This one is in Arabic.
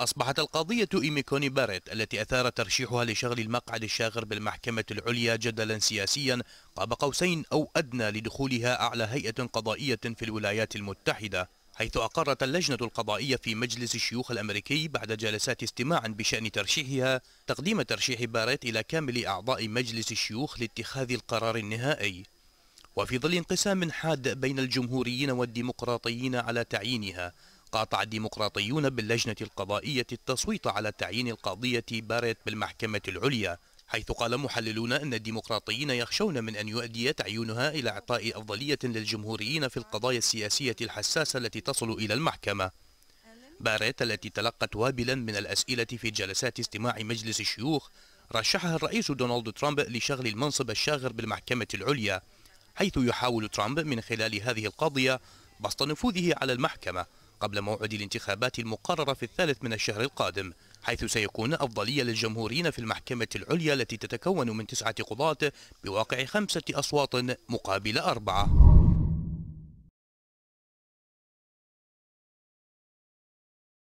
أصبحت القضية إيميكوني باريت التي أثار ترشيحها لشغل المقعد الشاغر بالمحكمة العليا جدلا سياسيا قاب قوسين أو أدنى لدخولها أعلى هيئة قضائية في الولايات المتحدة حيث أقرت اللجنة القضائية في مجلس الشيوخ الأمريكي بعد جلسات استماع بشأن ترشيحها تقديم ترشيح باريت إلى كامل أعضاء مجلس الشيوخ لاتخاذ القرار النهائي وفي ظل انقسام حاد بين الجمهوريين والديمقراطيين على تعيينها قاطع الديمقراطيون باللجنة القضائية التصويت على تعيين القاضية باريت بالمحكمة العليا حيث قال محللون أن الديمقراطيين يخشون من أن يؤدي تعيينها إلى إعطاء أفضلية للجمهوريين في القضايا السياسية الحساسة التي تصل إلى المحكمة باريت التي تلقت وابلا من الأسئلة في جلسات استماع مجلس الشيوخ رشحها الرئيس دونالد ترامب لشغل المنصب الشاغر بالمحكمة العليا حيث يحاول ترامب من خلال هذه القضية بسط نفوذه على المحكمة قبل موعد الانتخابات المقررة في الثالث من الشهر القادم حيث سيكون أفضلية للجمهوريين في المحكمة العليا التي تتكون من تسعة قضاة بواقع خمسة أصوات مقابل أربعة